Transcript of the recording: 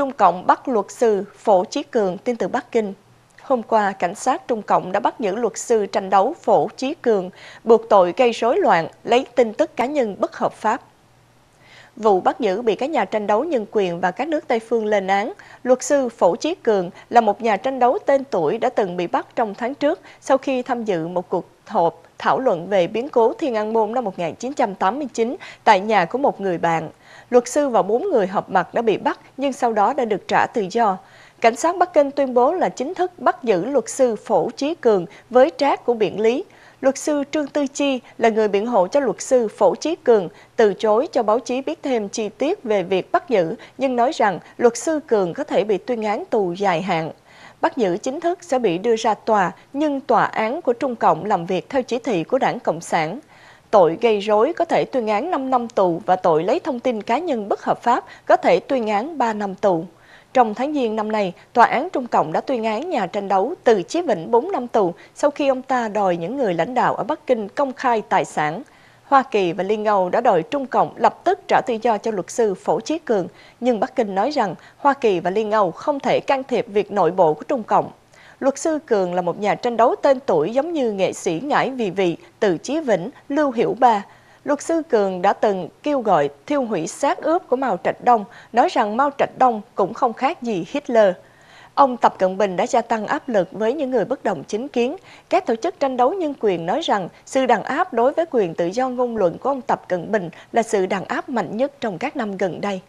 Trung Cộng bắt luật sư Phổ Chí Cường tin từ Bắc Kinh. Hôm qua, cảnh sát Trung Cộng đã bắt giữ luật sư tranh đấu Phổ Chí Cường, buộc tội gây rối loạn, lấy tin tức cá nhân bất hợp pháp. Vụ bắt giữ bị các nhà tranh đấu nhân quyền và các nước Tây phương lên án, luật sư Phổ Chí Cường là một nhà tranh đấu tên tuổi đã từng bị bắt trong tháng trước sau khi tham dự một cuộc họp thảo luận về biến cố Thiên An Môn năm 1989 tại nhà của một người bạn. Luật sư và bốn người họp mặt đã bị bắt nhưng sau đó đã được trả tự do. Cảnh sát Bắc Kinh tuyên bố là chính thức bắt giữ luật sư Phổ Chí Cường với trác của biện lý – luật sư Trương Tư Chi là người biện hộ cho luật sư Phổ Chí Cường từ chối cho báo chí biết thêm chi tiết về việc bắt giữ nhưng nói rằng luật sư Cường có thể bị tuyên án tù dài hạn. Bắt giữ chính thức sẽ bị đưa ra tòa nhưng tòa án của Trung Cộng làm việc theo chỉ thị của đảng Cộng sản. Tội gây rối có thể tuyên án 5 năm tù và tội lấy thông tin cá nhân bất hợp pháp có thể tuyên án 3 năm tù. Trong tháng Giêng năm nay, Tòa án Trung Cộng đã tuyên án nhà tranh đấu từ Chí Vĩnh 4 năm tù sau khi ông ta đòi những người lãnh đạo ở Bắc Kinh công khai tài sản. Hoa Kỳ và Liên Âu đã đòi Trung Cộng lập tức trả tự do cho luật sư Phổ Chí Cường, nhưng Bắc Kinh nói rằng Hoa Kỳ và Liên Âu không thể can thiệp việc nội bộ của Trung Cộng. Luật sư Cường là một nhà tranh đấu tên tuổi giống như nghệ sĩ Ngải Vì Vị, Từ Chí Vĩnh, Lưu Hiểu Ba – Luật sư Cường đã từng kêu gọi thiêu hủy xác ướp của Mao Trạch Đông, nói rằng Mao Trạch Đông cũng không khác gì Hitler. Ông Tập Cận Bình đã gia tăng áp lực với những người bất đồng chính kiến. Các tổ chức tranh đấu nhân quyền nói rằng sự đàn áp đối với quyền tự do ngôn luận của ông Tập Cận Bình là sự đàn áp mạnh nhất trong các năm gần đây.